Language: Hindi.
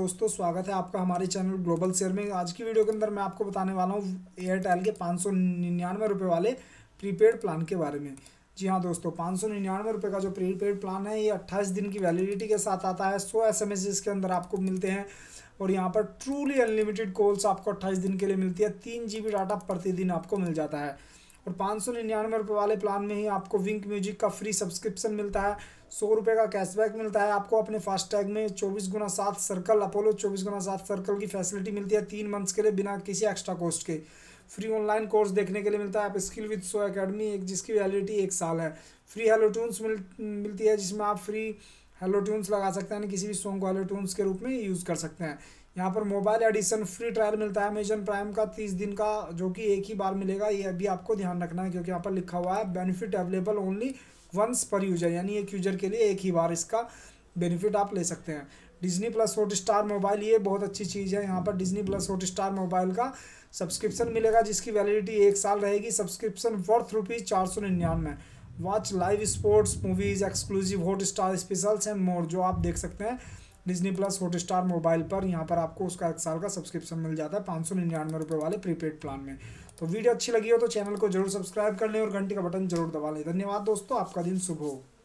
दोस्तों स्वागत है आपका हमारे चैनल ग्लोबल शेयर में आज की वीडियो के अंदर मैं आपको बताने वाला हूँ एयरटेल के पाँच सौ निन्यानवे रुपये वाले प्रीपेड प्लान के बारे में जी हाँ दोस्तों पाँच सौ निन्यानवे रुपये का जो प्रीपेड प्लान है ये अट्ठाईस दिन की वैलिडिटी के साथ आता है सौ एस एम इसके अंदर आपको मिलते हैं और यहाँ पर ट्रूली अनलिमिटेड कॉल्स आपको अट्ठाईस दिन के लिए मिलती है तीन जी बी डाटा प्रतिदिन आपको मिल जाता है और पाँच सौ निन्यानवे रुपये वाले प्लान में ही आपको विंक म्यूजिक का फ्री सब्सक्रिप्शन मिलता है सौ रुपये का कैशबैक मिलता है आपको अपने फास्टैग में चौबीस गुना सात सर्कल अपोलो चौबीस गुना सात सर्कल की फैसिलिटी मिलती है तीन मंथ्स के लिए बिना किसी एक्स्ट्रा कॉस्ट के फ्री ऑनलाइन कोर्स देखने के लिए मिलता है आप स्किल विद सो अकेडमी एक जिसकी वैलिडिटी एक साल है फ्री हेलोटून्स मिल मिलती है जिसमें आप फ्री हेलो ट्यून्स लगा सकते हैं किसी भी सॉन्ग वाले ट्यून्स के रूप में यूज़ कर सकते हैं यहाँ पर मोबाइल एडिशन फ्री ट्रायल मिलता है अमेजन प्राइम का तीस दिन का जो कि एक ही बार मिलेगा ये अभी आपको ध्यान रखना है क्योंकि यहाँ पर लिखा हुआ है benefit available only once per user यानी एक यूजर के लिए एक ही बार इसका बेनिफिट आप ले सकते हैं Disney plus Hotstar mobile ये बहुत अच्छी चीज़ है यहाँ पर Disney plus Hotstar mobile का सब्सक्रिप्शन मिलेगा जिसकी वैलिडिटी एक साल रहेगी सब्सक्रिप्शन वर्थ रुपीज़ चार सौ निन्यानवे watch live sports movies exclusive Hotstar specials and more जो आप देख सकते हैं Disney plus Hotstar mobile पर यहाँ पर आपको उसका एक साल का सब्सक्रिप्शन मिल जाता है पाँच सौ निन्यानवे रुपये वाले प्रीपेड प्लान में तो वीडियो अच्छी लगी हो तो चैनल को जरूर सब्सक्राइब कर लें और घंटी का बटन जरूर दबा लें धन्यवाद दोस्तों आपका दिन शुभ हो